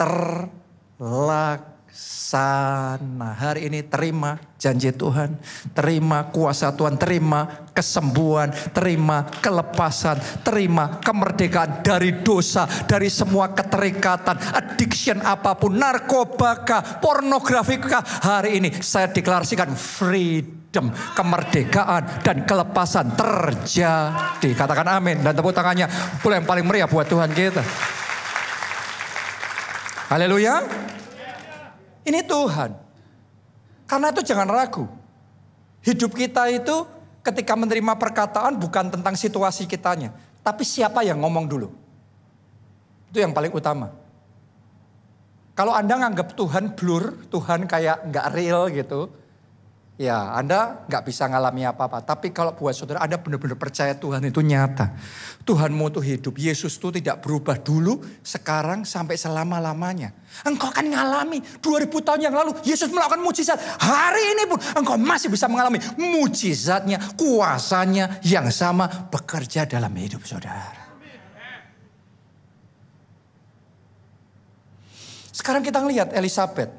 terlaksana. Hari ini terima janji Tuhan, terima kuasa Tuhan, terima kesembuhan, terima kelepasan, terima kemerdekaan dari dosa, dari semua keterikatan, addiction apapun, narkoba kah, pornografi. Hari ini saya deklarasikan freedom freedom, kemerdekaan dan kelepasan terjadi. Katakan amin dan tepuk tangannya pula yang paling meriah buat Tuhan kita. Haleluya. Ini Tuhan. Karena itu jangan ragu. Hidup kita itu ketika menerima perkataan bukan tentang situasi kitanya, tapi siapa yang ngomong dulu. Itu yang paling utama. Kalau Anda nganggap Tuhan blur, Tuhan kayak nggak real gitu, Ya, Anda nggak bisa ngalami apa-apa. Tapi kalau buat saudara, Anda benar-benar percaya Tuhan itu nyata. Tuhanmu itu hidup. Yesus itu tidak berubah dulu, sekarang sampai selama-lamanya. Engkau akan ngalami 2000 tahun yang lalu Yesus melakukan mujizat. Hari ini pun engkau masih bisa mengalami mujizatnya, kuasanya yang sama bekerja dalam hidup saudara. Sekarang kita ngelihat Elizabeth.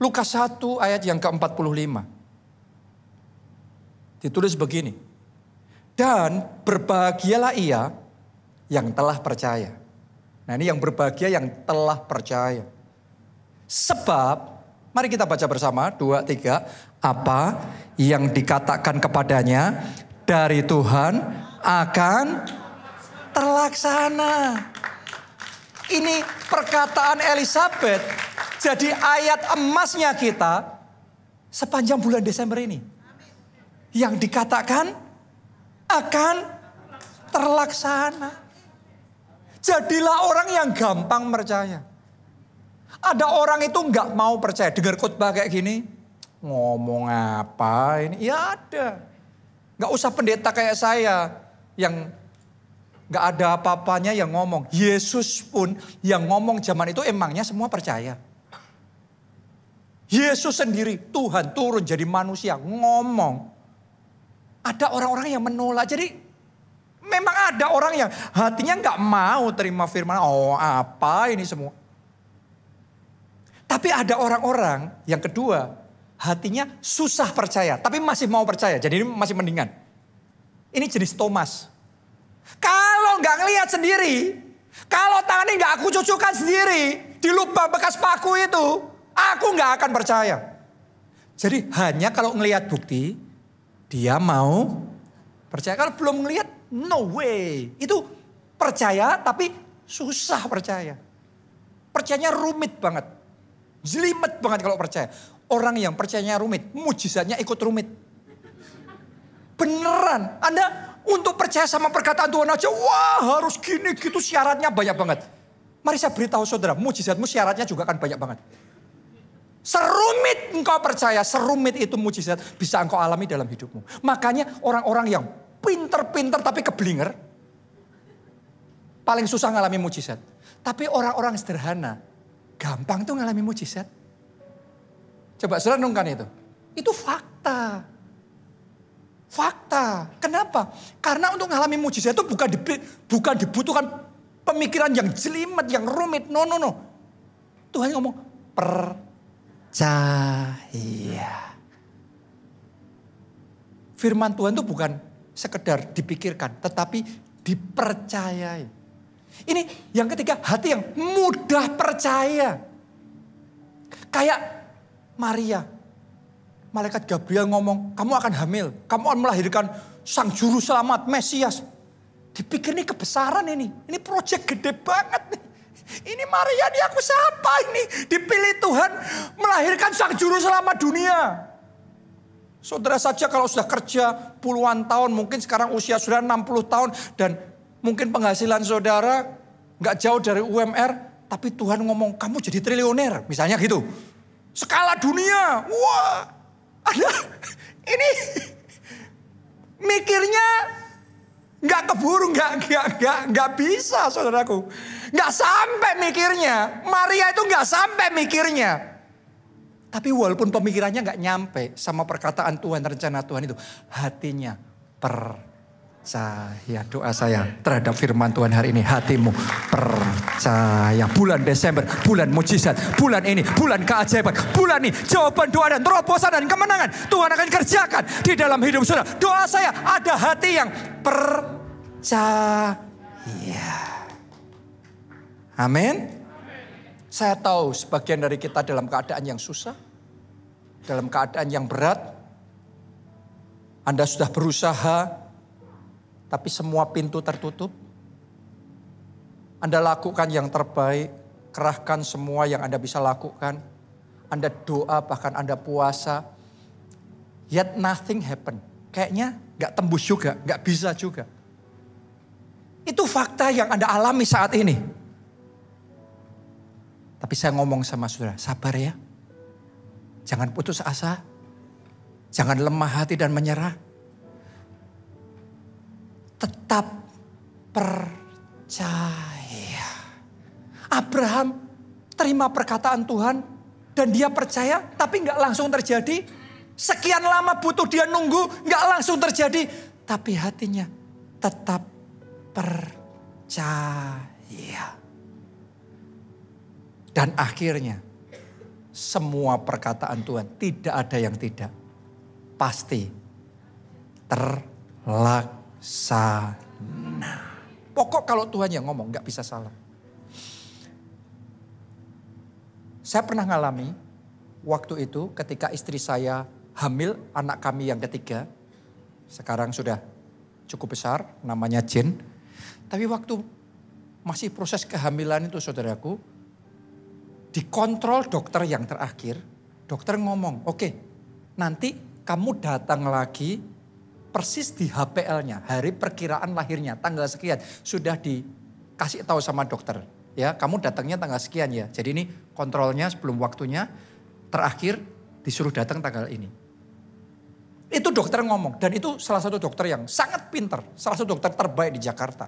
Lukas 1 ayat yang ke-45. Ditulis begini. Dan berbahagialah ia yang telah percaya. Nah ini yang berbahagia yang telah percaya. Sebab, mari kita baca bersama, dua, tiga. Apa yang dikatakan kepadanya dari Tuhan akan terlaksana. Ini perkataan Elizabeth jadi ayat emasnya kita sepanjang bulan Desember ini yang dikatakan akan terlaksana. Jadilah orang yang gampang percaya. Ada orang itu nggak mau percaya. Dengar khotbah kayak gini. Ngomong apa ini? Ya ada. Nggak usah pendeta kayak saya. Yang nggak ada apa-apanya yang ngomong. Yesus pun yang ngomong zaman itu emangnya semua percaya. Yesus sendiri Tuhan turun jadi manusia ngomong ada orang-orang yang menolak. Jadi memang ada orang yang hatinya nggak mau terima firman. Oh apa ini semua. Tapi ada orang-orang yang kedua hatinya susah percaya. Tapi masih mau percaya. Jadi ini masih mendingan. Ini jenis Thomas. Kalau nggak ngelihat sendiri, kalau tangannya nggak aku cucukkan sendiri di lubang bekas paku itu, aku nggak akan percaya. Jadi hanya kalau ngelihat bukti, dia mau percaya. Kalau belum ngelihat, no way. Itu percaya tapi susah percaya. Percayanya rumit banget. Jelimet banget kalau percaya. Orang yang percayanya rumit, mujizatnya ikut rumit. Beneran. Anda untuk percaya sama perkataan Tuhan aja, wah harus gini gitu syaratnya banyak banget. Mari saya beritahu saudara, mujizatmu syaratnya juga kan banyak banget. Serumit engkau percaya, serumit itu mujizat bisa engkau alami dalam hidupmu. Makanya orang-orang yang pinter-pinter tapi keblinger, paling susah ngalami mujizat. Tapi orang-orang sederhana, gampang tuh ngalami mujizat. Coba serenungkan itu. Itu fakta. Fakta. Kenapa? Karena untuk ngalami mujizat itu bukan, di, bukan dibutuhkan pemikiran yang jelimet, yang rumit. No, no, no. Tuhan ngomong, per cahaya Firman Tuhan itu bukan sekedar dipikirkan, tetapi dipercayai. Ini yang ketiga, hati yang mudah percaya. Kayak Maria, malaikat Gabriel ngomong, kamu akan hamil, kamu akan melahirkan sang juru selamat, Mesias. Dipikir ini kebesaran ini, ini proyek gede banget nih. Ini Maria ini aku siapa ini? Dipilih Tuhan melahirkan sang juru selamat dunia. Saudara saja kalau sudah kerja puluhan tahun, mungkin sekarang usia sudah 60 tahun dan mungkin penghasilan saudara nggak jauh dari UMR, tapi Tuhan ngomong kamu jadi triliuner, misalnya gitu. Skala dunia, wah, ada ini mikirnya Gak keburu, gak, gak, gak, gak bisa saudaraku. Gak sampai mikirnya. Maria itu gak sampai mikirnya. Tapi walaupun pemikirannya gak nyampe sama perkataan Tuhan, rencana Tuhan itu. Hatinya per percaya doa saya terhadap firman Tuhan hari ini hatimu percaya bulan Desember bulan mujizat bulan ini bulan keajaiban bulan ini jawaban doa dan terobosan dan kemenangan Tuhan akan kerjakan di dalam hidup saudara doa saya ada hati yang percaya amin saya tahu sebagian dari kita dalam keadaan yang susah dalam keadaan yang berat anda sudah berusaha tapi semua pintu tertutup. Anda lakukan yang terbaik, kerahkan semua yang Anda bisa lakukan. Anda doa, bahkan Anda puasa. Yet nothing happen. Kayaknya gak tembus juga, gak bisa juga. Itu fakta yang Anda alami saat ini. Tapi saya ngomong sama saudara, sabar ya. Jangan putus asa. Jangan lemah hati dan menyerah tetap percaya. Abraham terima perkataan Tuhan dan dia percaya tapi nggak langsung terjadi. Sekian lama butuh dia nunggu nggak langsung terjadi. Tapi hatinya tetap percaya. Dan akhirnya semua perkataan Tuhan tidak ada yang tidak. Pasti terlaku sana. Pokok kalau Tuhan yang ngomong nggak bisa salah. Saya pernah ngalami waktu itu ketika istri saya hamil anak kami yang ketiga. Sekarang sudah cukup besar namanya Jin. Tapi waktu masih proses kehamilan itu saudaraku. Dikontrol dokter yang terakhir. Dokter ngomong oke okay, nanti kamu datang lagi persis di HPL-nya, hari perkiraan lahirnya, tanggal sekian sudah dikasih tahu sama dokter. Ya, kamu datangnya tanggal sekian ya. Jadi ini kontrolnya sebelum waktunya terakhir disuruh datang tanggal ini. Itu dokter ngomong dan itu salah satu dokter yang sangat pinter, salah satu dokter terbaik di Jakarta.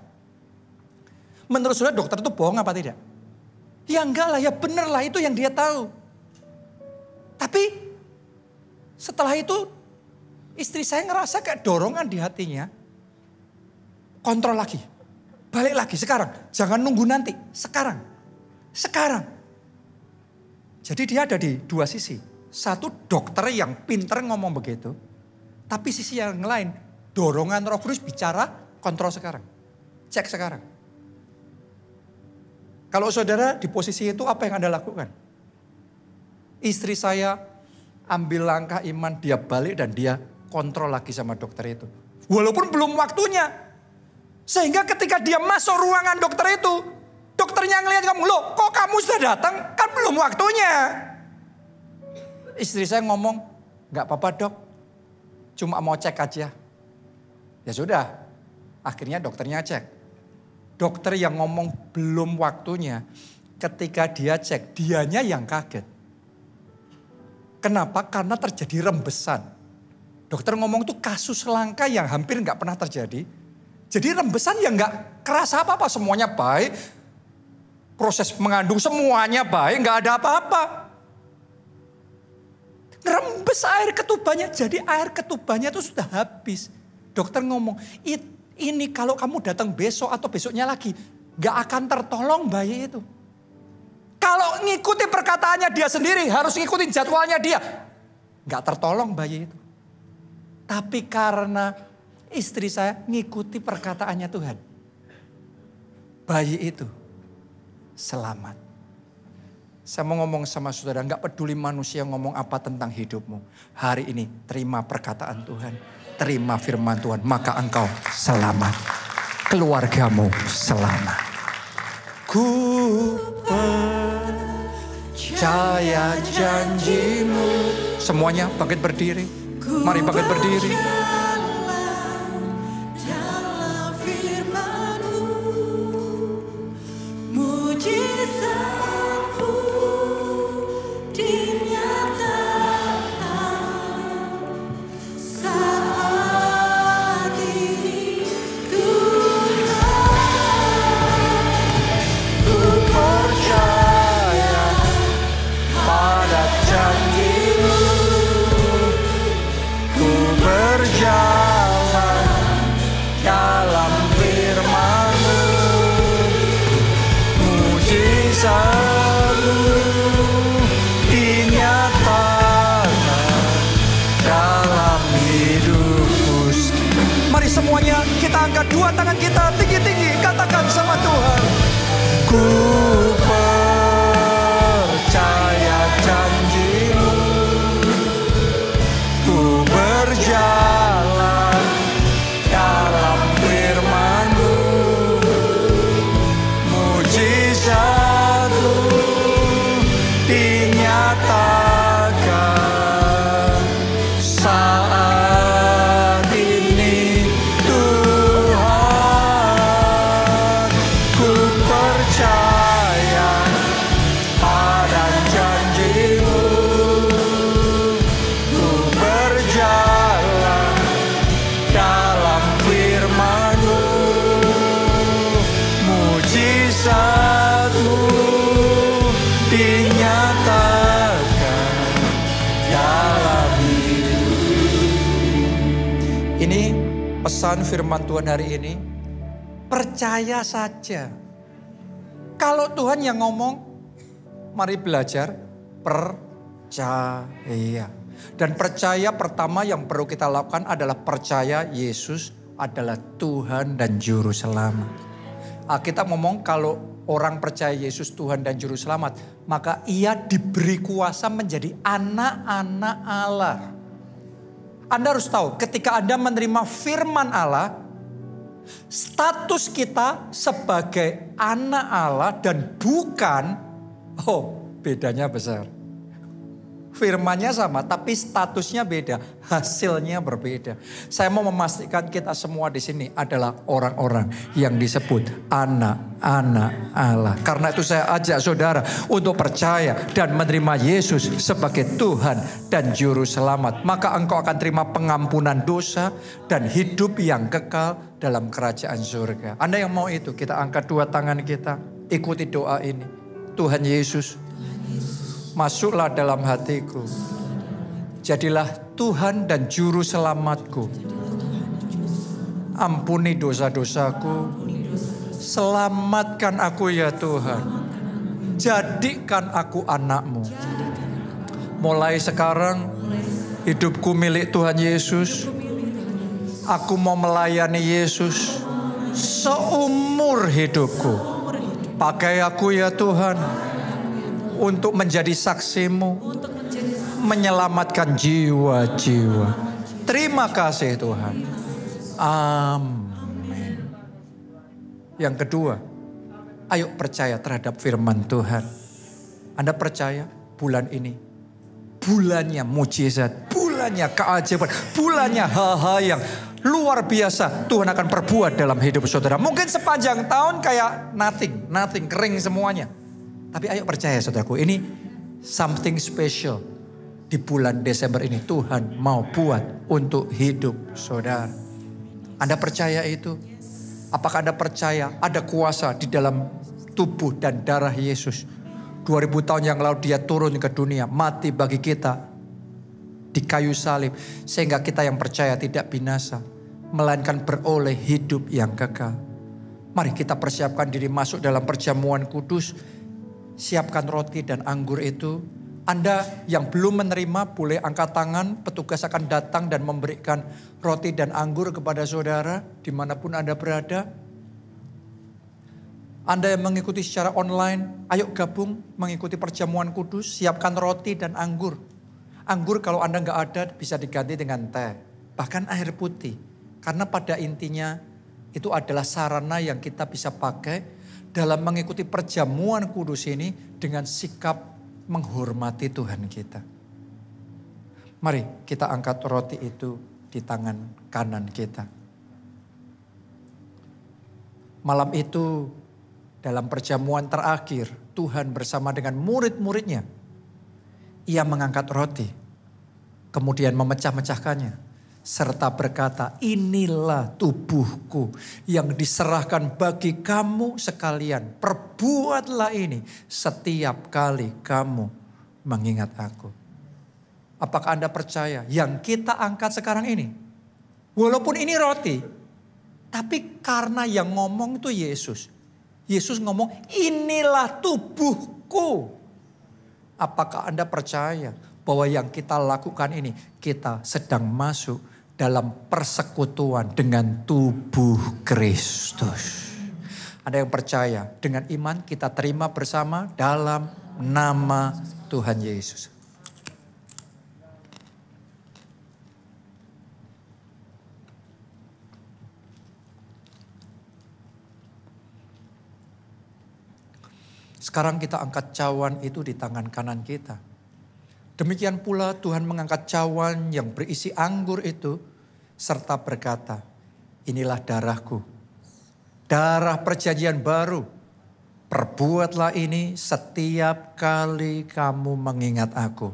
Menurut saudara dokter itu bohong apa tidak? Ya enggak lah, ya bener lah itu yang dia tahu. Tapi setelah itu Istri saya ngerasa kayak dorongan di hatinya. Kontrol lagi. Balik lagi sekarang. Jangan nunggu nanti. Sekarang. Sekarang. Jadi dia ada di dua sisi. Satu dokter yang pinter ngomong begitu. Tapi sisi yang lain dorongan roh kudus bicara kontrol sekarang. Cek sekarang. Kalau saudara di posisi itu apa yang Anda lakukan? Istri saya ambil langkah iman, dia balik dan dia kontrol lagi sama dokter itu. Walaupun belum waktunya. Sehingga ketika dia masuk ruangan dokter itu, dokternya ngeliat kamu, loh kok kamu sudah datang? Kan belum waktunya. Istri saya ngomong, nggak apa-apa dok, cuma mau cek aja. Ya sudah, akhirnya dokternya cek. Dokter yang ngomong belum waktunya, ketika dia cek, dianya yang kaget. Kenapa? Karena terjadi rembesan. Dokter ngomong tuh kasus langka yang hampir nggak pernah terjadi. Jadi rembesan yang nggak kerasa apa-apa, semuanya baik. Proses mengandung semuanya baik, nggak ada apa-apa. Rembes air ketubannya, jadi air ketubannya itu sudah habis. Dokter ngomong, ini kalau kamu datang besok atau besoknya lagi, nggak akan tertolong bayi itu. Kalau ngikuti perkataannya dia sendiri, harus ngikutin jadwalnya dia. Nggak tertolong bayi itu. Tapi karena istri saya ngikuti perkataannya Tuhan. Bayi itu selamat. Saya mau ngomong sama saudara, nggak peduli manusia ngomong apa tentang hidupmu. Hari ini terima perkataan Tuhan, terima firman Tuhan, maka engkau selamat. Keluargamu selamat. Ku percaya janjimu. Semuanya bangkit berdiri. Mari bangkit berdiri. kita angkat dua tangan kita tinggi-tinggi katakan sama Tuhan ku percaya janjimu ku berjalan firman Tuhan hari ini, percaya saja. Kalau Tuhan yang ngomong, mari belajar percaya. Dan percaya pertama yang perlu kita lakukan adalah percaya Yesus adalah Tuhan dan Juru Selamat. Ah, kita ngomong kalau orang percaya Yesus Tuhan dan Juru Selamat, maka ia diberi kuasa menjadi anak-anak Allah. Anda harus tahu, ketika Anda menerima firman Allah, Status kita sebagai anak Allah dan bukan, oh bedanya besar Firmannya sama, tapi statusnya beda, hasilnya berbeda. Saya mau memastikan kita semua di sini adalah orang-orang yang disebut anak-anak Allah. Karena itu saya ajak saudara untuk percaya dan menerima Yesus sebagai Tuhan dan Juru Selamat. Maka engkau akan terima pengampunan dosa dan hidup yang kekal dalam kerajaan surga. Anda yang mau itu, kita angkat dua tangan kita, ikuti doa ini. Tuhan Yesus. Tuhan Yesus masuklah dalam hatiku. Jadilah Tuhan dan Juru Selamatku. Ampuni dosa-dosaku. Selamatkan aku ya Tuhan. Jadikan aku anakmu. Mulai sekarang hidupku milik Tuhan Yesus. Aku mau melayani Yesus seumur hidupku. Pakai aku ya Tuhan untuk menjadi saksimu, menyelamatkan jiwa-jiwa. Terima kasih Tuhan. Amin. Yang kedua, ayo percaya terhadap firman Tuhan. Anda percaya bulan ini, bulannya mujizat, bulannya keajaiban, bulannya hal-hal yang luar biasa Tuhan akan perbuat dalam hidup saudara. Mungkin sepanjang tahun kayak nothing, nothing kering semuanya. Tapi ayo percaya saudaraku, ini something special di bulan Desember ini Tuhan mau buat untuk hidup saudara. Anda percaya itu? Apakah Anda percaya ada kuasa di dalam tubuh dan darah Yesus? 2000 tahun yang lalu dia turun ke dunia, mati bagi kita di kayu salib sehingga kita yang percaya tidak binasa, melainkan beroleh hidup yang kekal. Mari kita persiapkan diri masuk dalam perjamuan kudus siapkan roti dan anggur itu. Anda yang belum menerima boleh angkat tangan, petugas akan datang dan memberikan roti dan anggur kepada saudara dimanapun Anda berada. Anda yang mengikuti secara online, ayo gabung mengikuti perjamuan kudus, siapkan roti dan anggur. Anggur kalau Anda nggak ada bisa diganti dengan teh, bahkan air putih. Karena pada intinya itu adalah sarana yang kita bisa pakai dalam mengikuti perjamuan kudus ini dengan sikap menghormati Tuhan kita. Mari kita angkat roti itu di tangan kanan kita. Malam itu dalam perjamuan terakhir Tuhan bersama dengan murid-muridnya. Ia mengangkat roti kemudian memecah-mecahkannya serta berkata, "Inilah tubuhku yang diserahkan bagi kamu sekalian. Perbuatlah ini setiap kali kamu mengingat Aku." Apakah Anda percaya yang kita angkat sekarang ini? Walaupun ini roti, tapi karena yang ngomong itu Yesus. Yesus ngomong, "Inilah tubuhku." Apakah Anda percaya bahwa yang kita lakukan ini kita sedang masuk dalam persekutuan dengan tubuh Kristus. Ada yang percaya dengan iman kita terima bersama dalam nama Tuhan Yesus. Sekarang kita angkat cawan itu di tangan kanan kita. Demikian pula Tuhan mengangkat cawan yang berisi anggur itu serta berkata, inilah darahku, darah perjanjian baru. Perbuatlah ini setiap kali kamu mengingat aku.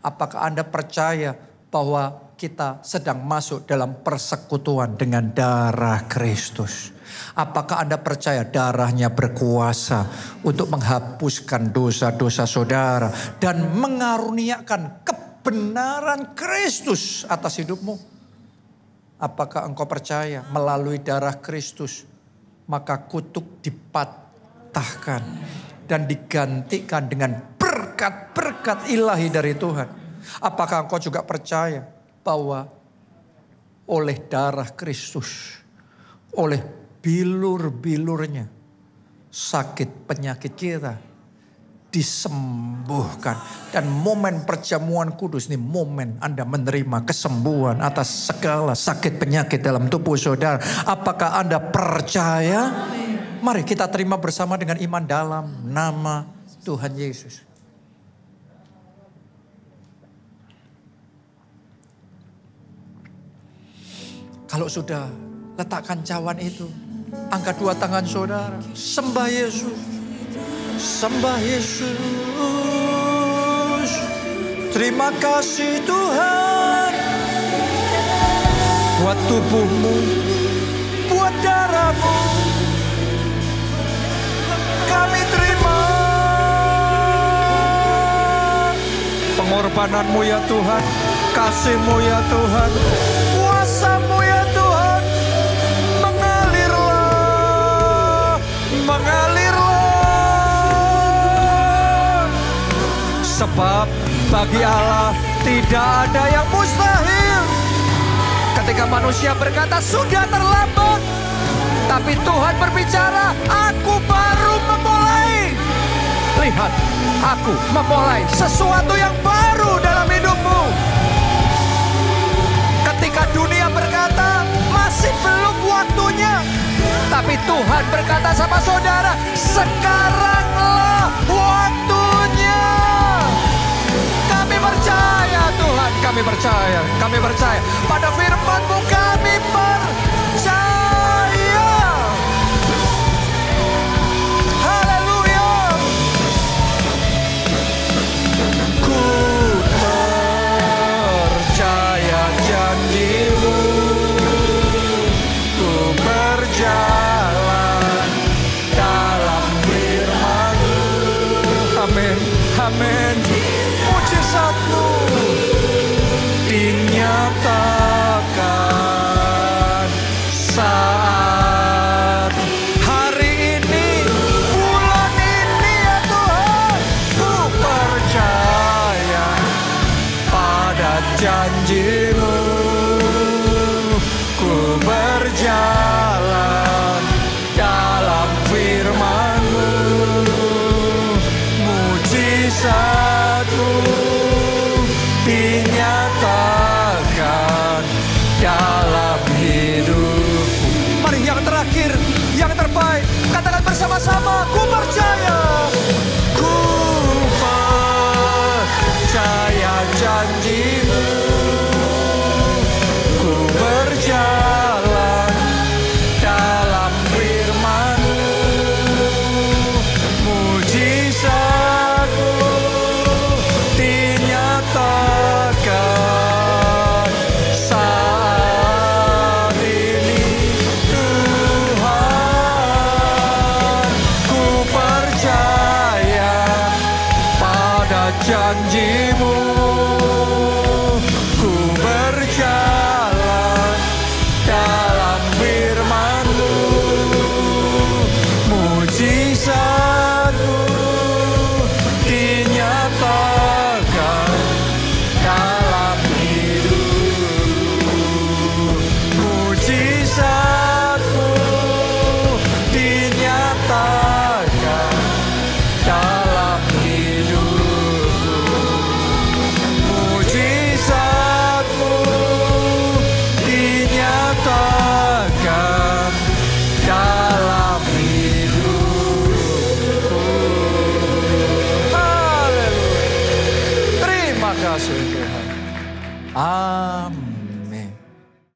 Apakah Anda percaya bahwa kita sedang masuk dalam persekutuan dengan darah Kristus? Apakah Anda percaya darahnya berkuasa untuk menghapuskan dosa-dosa saudara dan mengaruniakan kebenaran Kristus atas hidupmu? Apakah engkau percaya melalui darah Kristus maka kutuk dipatahkan dan digantikan dengan berkat-berkat ilahi dari Tuhan. Apakah engkau juga percaya bahwa oleh darah Kristus, oleh bilur-bilurnya sakit penyakit kita disembuhkan. Dan momen perjamuan kudus ini momen Anda menerima kesembuhan atas segala sakit penyakit dalam tubuh saudara. Apakah Anda percaya? Mari kita terima bersama dengan iman dalam nama Tuhan Yesus. Kalau sudah letakkan cawan itu, angkat dua tangan saudara, sembah Yesus sembah Yesus. Terima kasih Tuhan buat tubuhmu, buat darahmu. Kami terima pengorbananmu ya Tuhan, kasihmu ya Tuhan. Sebab bagi Allah tidak ada yang mustahil. Ketika manusia berkata sudah terlambat. Tapi Tuhan berbicara aku baru memulai. Lihat aku memulai sesuatu yang baru dalam hidupmu. Ketika dunia berkata masih belum waktunya. Tapi Tuhan berkata sama saudara sekaranglah waktu percaya Tuhan, kami percaya, kami percaya. Pada firman-Mu kami percaya. berjalan